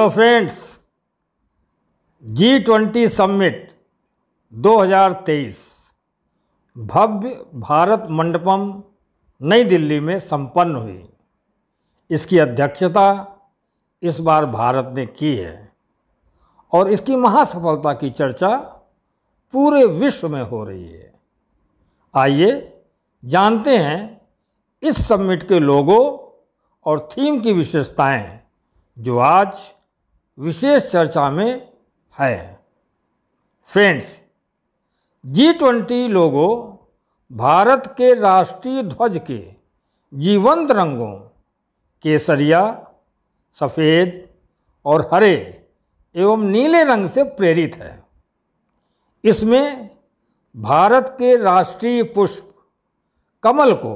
hello friends G twenty summit 2023 भव्य भारत मंडपम नई दिल्ली में संपन्न हुई इसकी अध्यक्षता इस बार भारत ने की है और इसकी महासफलता की चर्चा पूरे विश्व में हो रही है आइए जानते हैं इस समिट के लोगों और थीम की विशेषताएं जो आज विशेष चर्चा में है friends G twenty logo Bharat के राष्ट्रीय ध्वज के जीवंत रंगों केसरिया सफ़ेद और हरे एवं नीले रंग से प्रेरित है इसमें भारत के राष्ट्रीय पुष्प कमल को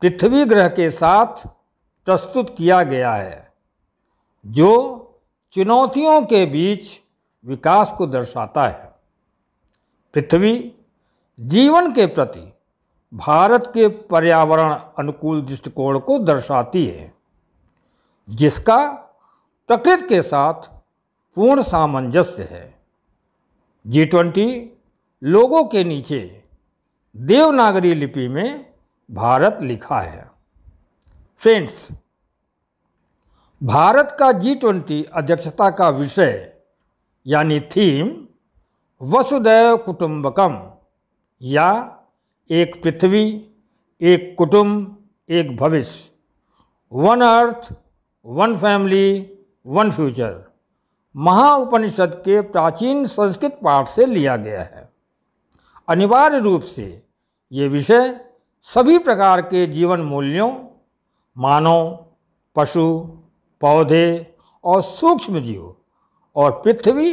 पृथ्वी ग्रह के साथ प्रस्तुत किया गया है जो चुनौतियों के बीच विकास को दर्शाता है पृथ्वी जीवन के प्रति भारत के पर्यावरण अनुकूल दृष्टिकोण को दर्शाती है जिसका प्रकृति के साथ पूर्ण सामंजस्य है जी ट्वेंटी लोगों के नीचे देवनागरी लिपि में भारत लिखा है फ्रेंड्स भारत का जी ट्वेंटी अध्यक्षता का विषय यानी थीम वसुदैव कुटुंबकम या एक पृथ्वी एक कुटुंब एक भविष्य one earth one family one future Mahaupanishad के प्राचीन संस्कृत पाठ से लिया गया है अनिवार्य रूप से ये विषय सभी प्रकार के जीवन मूल्यों मानव पशु पौधे और सूक्ष्म जीव और पृथ्वी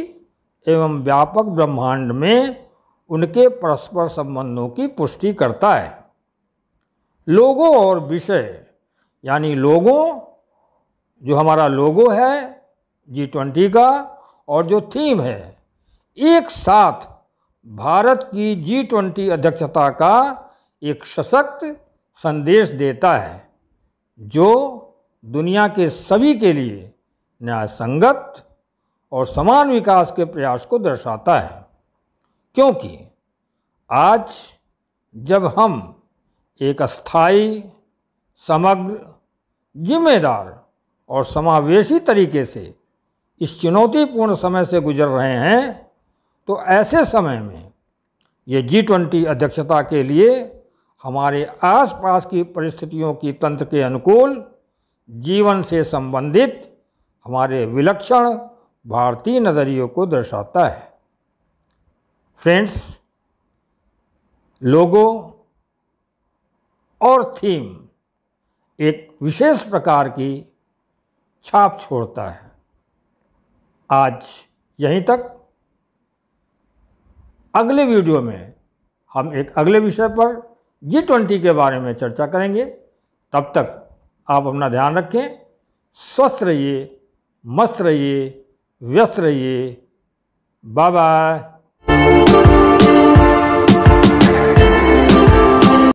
एवं व्यापक ब्रह्मांड में उनके परस्पर संबंधों की पुष्टि करता है लोगों और विषय यानी लोगों जो हमारा लोगो है जी ट्वेंटी का और जो थीम है एक साथ भारत की जी ट्वेंटी अध्यक्षता का एक सशक्त संदेश देता है जो दुनिया के सभी के लिए न्याय संगत और समान विकास के प्रयास को दर्शाता है क्योंकि आज जब हम एक अस्थाई समग्र जिम्मेदार और समावेशी तरीके से इस चुनौतीपूर्ण समय से गुजर रहे हैं तो ऐसे समय में ये जी ट्वेंटी अध्यक्षता के लिए हमारे आसपास की परिस्थितियों की तंत्र के अनुकूल जीवन से संबंधित हमारे विलक्षण भारतीय नज़रियों को दर्शाता है फ्रेंड्स लोगों और थीम एक विशेष प्रकार की छाप छोड़ता है आज यहीं तक अगले वीडियो में हम एक अगले विषय पर जी ट्वेंटी के बारे में चर्चा करेंगे तब तक आप अपना ध्यान रखें स्वस्थ रहिए मस्त रहिए व्यस्त रहिए बाय बाय